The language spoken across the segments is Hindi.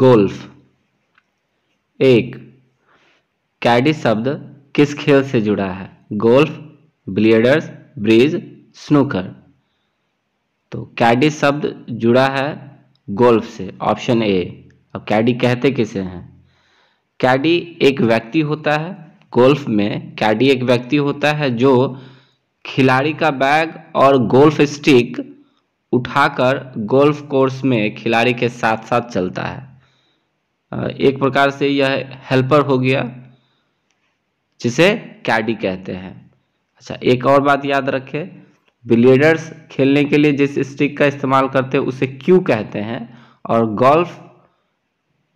गोल्फ एक कैडी शब्द किस खेल से जुड़ा है गोल्फ ब्लियडर्स ब्रिज स्नूकर तो कैडी शब्द जुड़ा है गोल्फ से ऑप्शन ए अब कैडी कहते किसे हैं कैडी एक व्यक्ति होता है गोल्फ में कैडी एक व्यक्ति होता है जो खिलाड़ी का बैग और गोल्फ स्टिक उठाकर गोल्फ कोर्स में खिलाड़ी के साथ साथ चलता है एक प्रकार से यह हेल्पर हो गया जिसे कैडी कहते हैं अच्छा एक और बात याद रखें बिलियर्डर्स खेलने के लिए जिस स्टिक का इस्तेमाल करते हैं उसे क्यू कहते हैं और गोल्फ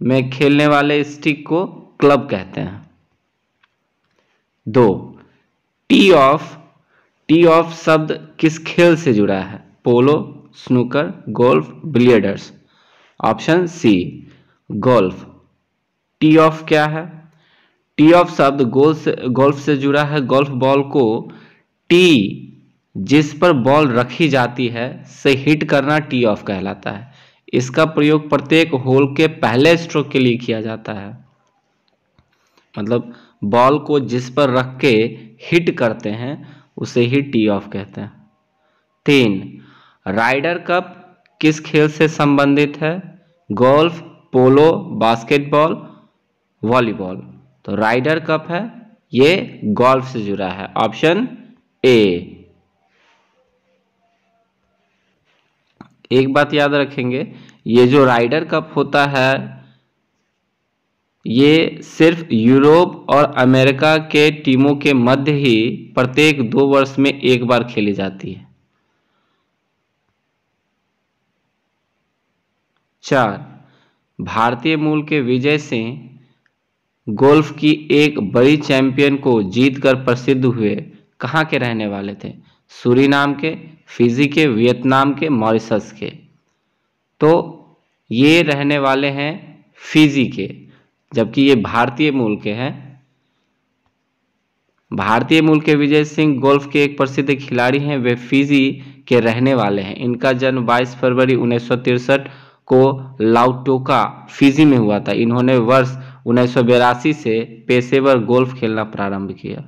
में खेलने वाले स्टिक को क्लब कहते हैं दो टी ऑफ टी ऑफ शब्द किस खेल से जुड़ा है polo snooker golf billiards option C golf tee off क्या है टी ऑफ शब्द गोल्फ से गोल्फ से जुड़ा है गोल्फ बॉल को टी जिस पर बॉल रखी जाती है से हिट करना टी ऑफ कहलाता है इसका प्रयोग प्रत्येक होल के पहले स्ट्रोक के लिए किया जाता है मतलब बॉल को जिस पर रख के हिट करते हैं उसे ही टी ऑफ कहते हैं तीन राइडर कप किस खेल से संबंधित है गोल्फ पोलो बास्केटबॉल वॉलीबॉल तो राइडर कप है ये गोल्फ से जुड़ा है ऑप्शन ए एक बात याद रखेंगे ये जो राइडर कप होता है ये सिर्फ यूरोप और अमेरिका के टीमों के मध्य ही प्रत्येक दो वर्ष में एक बार खेली जाती है चार भारतीय मूल के विजय सिंह गोल्फ की एक बड़ी चैंपियन को जीतकर प्रसिद्ध हुए कहाँ के रहने वाले थे सूरीनाम के फिजी के वियतनाम के मॉरिसस के तो ये रहने वाले हैं फिजी के जबकि ये भारतीय मूल के हैं भारतीय मूल के विजय सिंह गोल्फ के एक प्रसिद्ध खिलाड़ी हैं वे फिजी के रहने वाले हैं इनका जन्म 22 फरवरी उन्नीस को लाउटोका फिजी में हुआ था इन्होंने वर्ष उन्नीस से पेशेवर गोल्फ खेलना प्रारंभ किया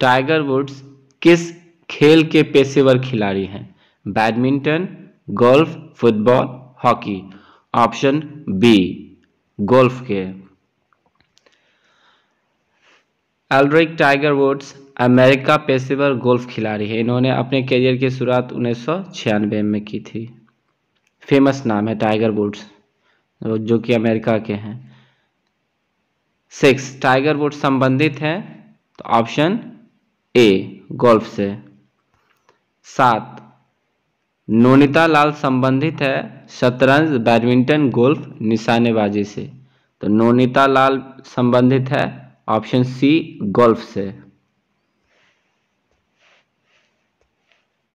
टाइगर वुड्स किस खेल के पेशेवर खिलाड़ी हैं badminton golf football hockey option B golf के एल्ड्रिक टाइगर वुड्स अमेरिका पेशेवर गोल्फ खिलाड़ी है इन्होंने अपने करियर की शुरुआत उन्नीस में की थी फेमस नाम है टाइगर वुड्स जो कि अमेरिका के हैं सिक्स टाइगर वुड्स संबंधित हैं तो ऑप्शन ए गोल्फ से सात नोनिता लाल संबंधित है शतरंज बैडमिंटन गोल्फ निशानेबाजी से तो नोनिता लाल संबंधित है ऑप्शन सी गोल्फ से